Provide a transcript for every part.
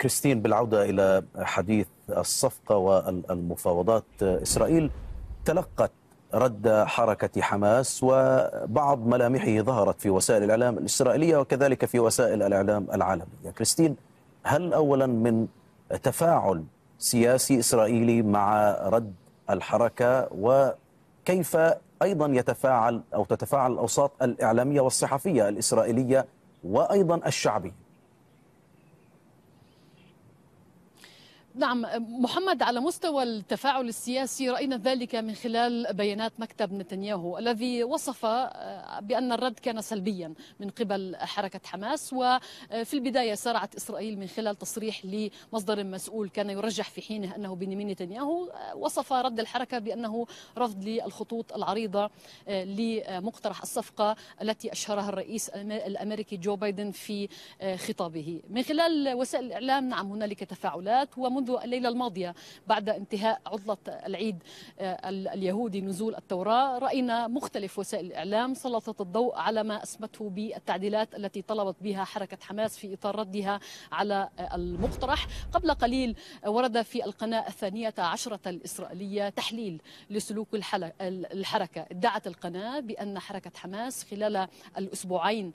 كريستين بالعودة إلى حديث الصفقة والمفاوضات إسرائيل تلقت رد حركة حماس وبعض ملامحه ظهرت في وسائل الإعلام الإسرائيلية وكذلك في وسائل الإعلام العالمية كريستين هل أولا من تفاعل سياسي إسرائيلي مع رد الحركة وكيف أيضا يتفاعل أو تتفاعل الأوساط الإعلامية والصحفية الإسرائيلية وأيضا الشعبية نعم محمد على مستوى التفاعل السياسي راينا ذلك من خلال بيانات مكتب نتنياهو الذي وصف آه، بان الرد كان سلبيا من قبل حركه حماس وفي البدايه سارعت اسرائيل من خلال تصريح لمصدر مسؤول كان يرجح في حينه انه بنيامين نتنياهو آه، وصف رد الحركه بانه رفض للخطوط العريضه آه، لمقترح الصفقه التي اشهرها الرئيس الامريكي جو بايدن في خطابه من خلال وسائل الاعلام نعم هنالك تفاعلات ومن منذ الليلة الماضية بعد انتهاء عطلة العيد آه، اليهودي نزول التوراة رأينا مختلف وسائل الإعلام سلطت الضوء على ما أسمته بالتعديلات التي طلبت بها حركة حماس في إطار ردها على آه، المقترح قبل قليل آه، ورد في القناة الثانية عشرة الإسرائيلية تحليل لسلوك الحركة ادعت القناة بأن حركة حماس خلال الأسبوعين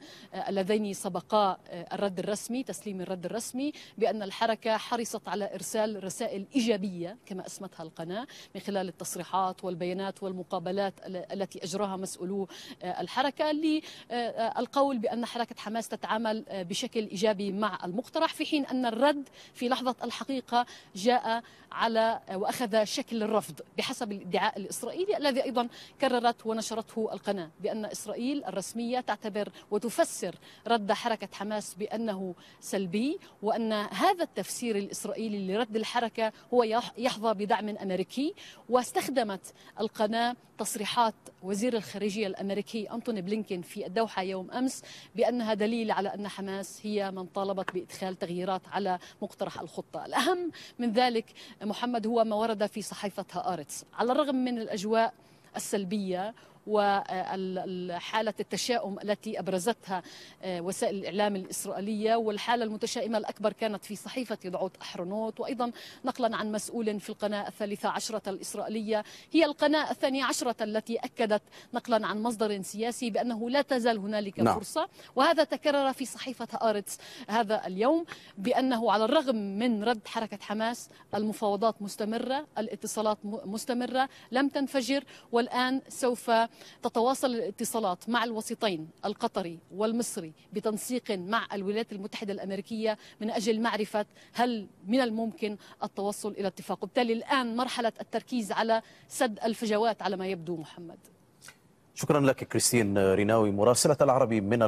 اللذين سبقا الرد الرسمي تسليم الرد الرسمي بأن الحركة حرصت على إرسال إرسال رسائل إيجابية كما أسمتها القناة من خلال التصريحات والبيانات والمقابلات التي أجراها مسؤولو آه، الحركة للقول آه، بأن حركة حماس تتعامل آه، بشكل إيجابي مع المقترح في حين أن الرد في لحظة الحقيقة جاء على وأخذ شكل الرفض بحسب الادعاء الإسرائيلي الذي أيضا كررت ونشرته القناة بأن إسرائيل الرسمية تعتبر وتفسر رد حركة حماس بأنه سلبي وأن هذا التفسير الإسرائيلي لرد رد الحركة هو يحظى بدعم أمريكي واستخدمت القناة تصريحات وزير الخارجية الأمريكي أنتوني بلينكين في الدوحة يوم أمس بأنها دليل على أن حماس هي من طالبت بإدخال تغييرات على مقترح الخطة الأهم من ذلك محمد هو ما ورد في صحيفة هآرتس على الرغم من الأجواء السلبية وحالة التشاؤم التي أبرزتها آه، وسائل الإعلام الإسرائيلية والحالة المتشائمة الأكبر كانت في صحيفة دعوت أحرنوت وأيضا نقلا عن مسؤول في القناة الثالثة عشرة الإسرائيلية هي القناة الثانية عشرة التي أكدت نقلا عن مصدر سياسي بأنه لا تزال هنالك نعم. فرصة وهذا تكرر في صحيفة آرتس هذا اليوم بأنه على الرغم من رد حركة حماس المفاوضات مستمرة الاتصالات مستمرة لم تنفجر والآن سوف تتواصل الاتصالات مع الوسيطين القطري والمصري بتنسيق مع الولايات المتحدة الأمريكية من أجل معرفة هل من الممكن التوصل إلى اتفاق وبالتالي الآن مرحلة التركيز على سد الفجوات على ما يبدو محمد شكرا لك كريستين ريناوي مراسلة العربي من